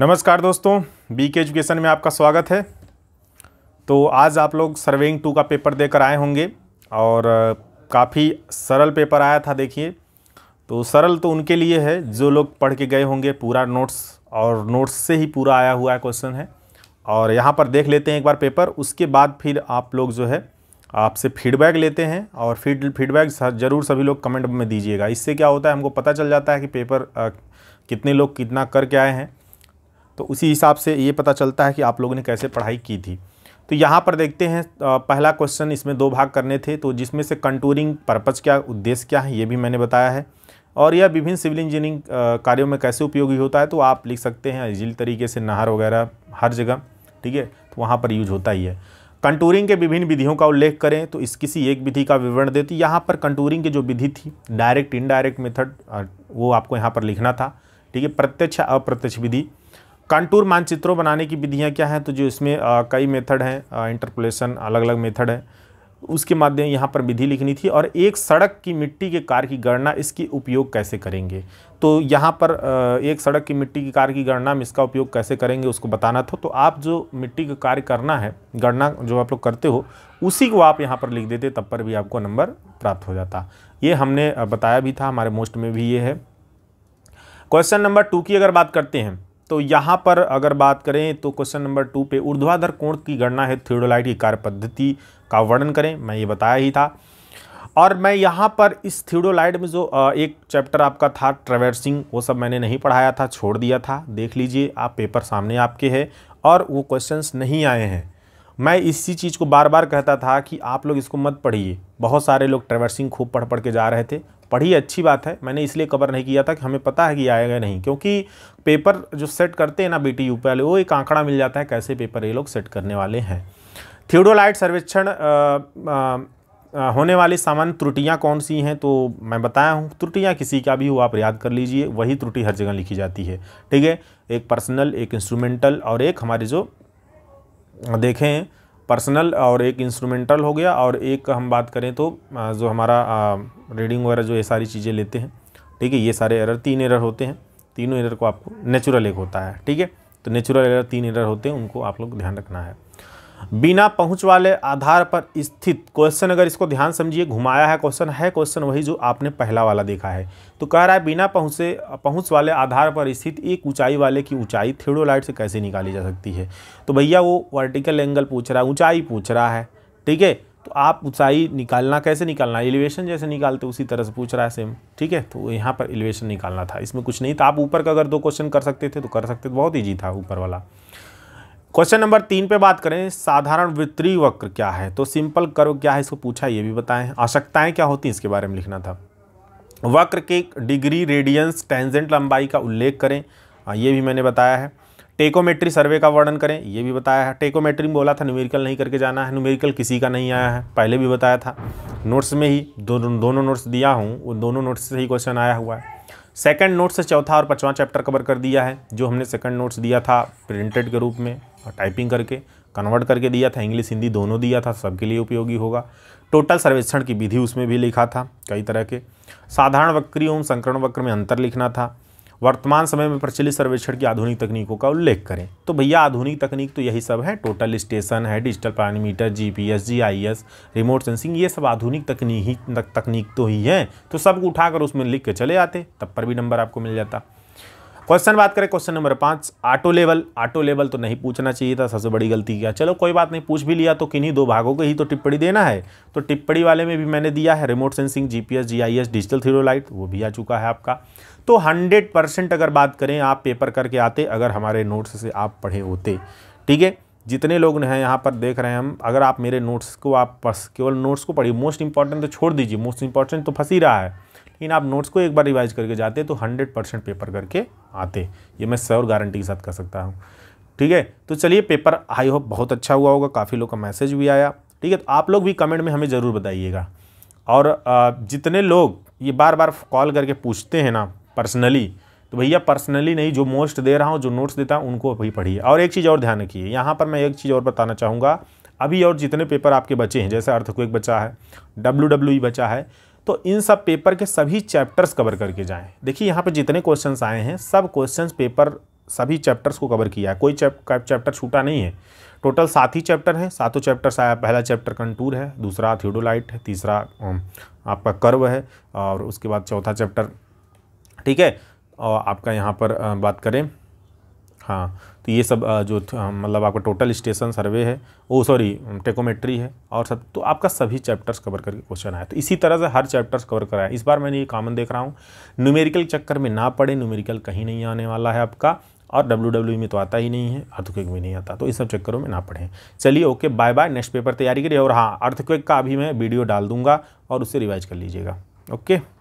नमस्कार दोस्तों बी के एजुकेशन में आपका स्वागत है तो आज आप लोग सर्वेइंग टू का पेपर देकर आए होंगे और काफ़ी सरल पेपर आया था देखिए तो सरल तो उनके लिए है जो लोग पढ़ के गए होंगे पूरा नोट्स और नोट्स से ही पूरा आया हुआ है क्वेश्चन है और यहाँ पर देख लेते हैं एक बार पेपर उसके बाद फिर आप लोग जो है आपसे फीडबैक लेते हैं और फीड फीडबैक ज़रूर सभी लोग कमेंट में दीजिएगा इससे क्या होता है हमको पता चल जाता है कि पेपर आ, कितने लोग कितना करके आए हैं तो उसी हिसाब से ये पता चलता है कि आप लोगों ने कैसे पढ़ाई की थी तो यहाँ पर देखते हैं पहला क्वेश्चन इसमें दो भाग करने थे तो जिसमें से कंटूरिंग पर्पज़ क्या उद्देश्य क्या है ये भी मैंने बताया है और यह विभिन्न सिविल इंजीनियरिंग कार्यों में कैसे उपयोगी होता है तो आप लिख सकते हैं जिल तरीके से नहर वगैरह हर जगह ठीक है तो वहाँ पर यूज होता ही है कंटूरिंग के विभिन्न विधियों का उल्लेख करें तो इस किसी एक विधि का विवरण देती यहाँ पर कंटूरिंग की जो विधि थी डायरेक्ट इनडायरेक्ट मेथड वो आपको यहाँ पर लिखना था ठीक है प्रत्यक्ष अप्रत्यक्ष विधि कंटूर मानचित्रों बनाने की विधियाँ क्या हैं तो जो इसमें कई मेथड हैं इंटरपोलेशन अलग अलग मेथड है उसके माध्यम यहाँ पर विधि लिखनी थी और एक सड़क की मिट्टी के कार की गणना इसकी उपयोग कैसे करेंगे तो यहाँ पर एक सड़क की मिट्टी की कार की गणना में इसका उपयोग कैसे करेंगे उसको बताना था तो आप जो मिट्टी का कार्य करना है गणना जो आप लोग करते हो उसी को आप यहाँ पर लिख देते तब पर भी आपको नंबर प्राप्त हो जाता ये हमने बताया भी था हमारे मोस्ट में भी ये है क्वेश्चन नंबर टू की अगर बात करते हैं तो यहाँ पर अगर बात करें तो क्वेश्चन नंबर टू पे ऊर्ध्वाधर कोण की गणना है थियोडोलाइट की कार्य पद्धति का वर्णन करें मैं ये बताया ही था और मैं यहाँ पर इस थियोडोलाइट में जो एक चैप्टर आपका था ट्रेवर्सिंग वो सब मैंने नहीं पढ़ाया था छोड़ दिया था देख लीजिए आप पेपर सामने आपके है और वो क्वेश्चंस नहीं आए हैं मैं इसी चीज़ को बार बार कहता था कि आप लोग इसको मत पढ़िए बहुत सारे लोग ट्रेवर्सिंग खूब पढ़ पढ़ के जा रहे थे पढ़ी अच्छी बात है मैंने इसलिए कवर नहीं किया था कि हमें पता है कि आएगा नहीं क्योंकि पेपर जो सेट करते हैं ना बी टी वाले वो एक आंकड़ा मिल जाता है कैसे पेपर ये लोग सेट करने वाले हैं थियोडोलाइट सर्वेक्षण होने वाली सामान्य त्रुटियां कौन सी हैं तो मैं बताया हूँ त्रुटियां किसी का भी हो आप याद कर लीजिए वही त्रुटि हर जगह लिखी जाती है ठीक है एक पर्सनल एक इंस्ट्रूमेंटल और एक हमारे जो देखें पर्सनल और एक इंस्ट्रूमेंटल हो गया और एक हम बात करें तो जो हमारा रीडिंग वगैरह जो ये सारी चीज़ें लेते हैं ठीक है ये सारे एरर तीन एरर होते हैं तीनों एरर को आपको नेचुरल एक होता है ठीक है तो नेचुरल एरर तीन एरर होते हैं उनको आप लोग ध्यान रखना है बिना पहुंच वाले आधार पर स्थित क्वेश्चन अगर इसको ध्यान समझिए घुमाया है क्वेश्चन है क्वेश्चन वही जो आपने पहला वाला देखा है तो कह रहा है बिना पहुंचे पहुँच वाले आधार पर स्थित एक ऊंचाई वाले की ऊंचाई थेडोलाइट से कैसे निकाली जा सकती है तो भैया वो वर्टिकल एंगल पूछ रहा है ऊँचाई पूछ रहा है ठीक है तो आप ऊंचाई निकालना कैसे निकालना एलिवेशन जैसे निकालते उसी तरह से पूछ रहा है सेम ठीक है तो यहाँ पर एलिवेशन निकालना था इसमें कुछ नहीं था आप ऊपर का अगर दो क्वेश्चन कर सकते थे तो कर सकते बहुत ईजी था ऊपर वाला क्वेश्चन नंबर तीन पे बात करें साधारण वित्तीय वक्र क्या है तो सिंपल कर्व क्या है इसको पूछा ये भी बताएं आवश्यकताएं क्या होती हैं इसके बारे में लिखना था वक्र के डिग्री रेडियंस टेंजेंट लंबाई का उल्लेख करें हाँ, ये भी मैंने बताया है टेकोमेट्री सर्वे का वर्णन करें ये भी बताया है टेकोमेट्री में बोला था न्यूमेरिकल नहीं करके जाना है न्यूमेरिकल किसी का नहीं आया है पहले भी बताया था नोट्स में ही दोनों दोनों नोट्स दिया हूँ वो दोनों नोट्स से ही क्वेश्चन आया हुआ है सेकंड नोट्स से चौथा और पाँचवा चैप्टर कवर कर दिया है जो हमने सेकंड नोट्स दिया था प्रिंटेड के रूप में और टाइपिंग करके कन्वर्ट करके दिया था इंग्लिश हिंदी दोनों दिया था सबके लिए उपयोगी होगा टोटल सर्वेक्षण की विधि उसमें भी लिखा था कई तरह के साधारण वक्री एवं संक्रमण वक्र में अंतर लिखना था वर्तमान समय में प्रचलित सर्वेक्षण की आधुनिक तकनीकों का उल्लेख करें तो भैया आधुनिक तकनीक तो यही सब है टोटल स्टेशन है digital parameter GPS S remote sensing ये सब आधुनिक तकनीक तकनीक तो ही है तो सब उठाकर उसमें लिख के चले आते तब पर भी नंबर आपको मिल जाता क्वेश्चन बात करें क्वेश्चन नंबर पाँच ऑटो लेवल ऑटो लेवल तो नहीं पूछना चाहिए था सबसे बड़ी गलती क्या चलो कोई बात नहीं पूछ भी लिया तो किन्हीं दो भागों के ही तो टिप्पणी देना है तो टिप्पणी वाले में भी मैंने दिया है remote sensing GPS GIS digital theodolite वो भी आ चुका है आपका तो हंड्रेड परसेंट अगर बात करें आप पेपर करके आते अगर हमारे नोट्स से आप पढ़े होते ठीक है जितने लोग हैं यहाँ पर देख रहे हैं हम अगर आप मेरे नोट्स को आप केवल नोट्स को पढ़िए मोस्ट इंपॉर्टेंट तो छोड़ दीजिए मोस्ट इंपॉर्टेंट तो फंस ही रहा है इन आप नोट्स को एक बार रिवाइज करके जाते तो हंड्रेड परसेंट पेपर करके आते ये मैं सर गारंटी के साथ कर सकता हूँ ठीक है तो चलिए पेपर आई होप बहुत अच्छा हुआ होगा काफ़ी लोग का मैसेज भी आया ठीक है तो आप लोग भी कमेंट में हमें ज़रूर बताइएगा और जितने लोग ये बार बार कॉल करके पूछते हैं ना पर्सनली तो भैया पर्सनली नहीं जो मोस्ट दे रहा हूँ जो नोट्स देता हूँ उनको भी पढ़िए और एक चीज़ और ध्यान रखिए यहाँ पर मैं एक चीज़ और बताना चाहूँगा अभी और जितने पेपर आपके बचे हैं जैसे अर्थक्वेक बचा है डब्ल्यू डब्ल्यू e बचा है तो इन सब पेपर के सभी चैप्टर्स कवर करके जाएँ देखिए यहाँ पर जितने क्वेश्चन आए हैं सब क्वेश्चन पेपर सभी चैप्टर्स को कवर किया है कोई चैप्टर छूटा नहीं है टोटल सात ही चैप्टर हैं सातों चैप्टर्स आया पहला चैप्टर कंटूर है दूसरा थियोडोलाइट है तीसरा आपका कर्व है और उसके बाद चौथा चैप्टर ठीक है और आपका यहाँ पर बात करें हाँ तो ये सब जो मतलब आपका टोटल स्टेशन सर्वे है वो सॉरी टेकोमेट्री है और सब तो आपका सभी चैप्टर्स कवर करके क्वेश्चन आया तो इसी तरह से हर चैप्टर्स कवर कराया इस बार मैंने ये कॉमन देख रहा हूँ न्यूमेरिकल चक्कर में ना पड़े न्यूमेरिकल कहीं नहीं आने वाला है आपका और डब्ल्यू डब्ल्यू e में तो आता ही नहीं है अर्थक्वेक में नहीं आता तो इन सब चक्करों में ना पढ़ें चलिए okay bye bye next paper तैयारी करिए और हाँ अर्थक्वेक का अभी मैं वीडियो डाल दूंगा और उससे रिवाइज कर लीजिएगा ओके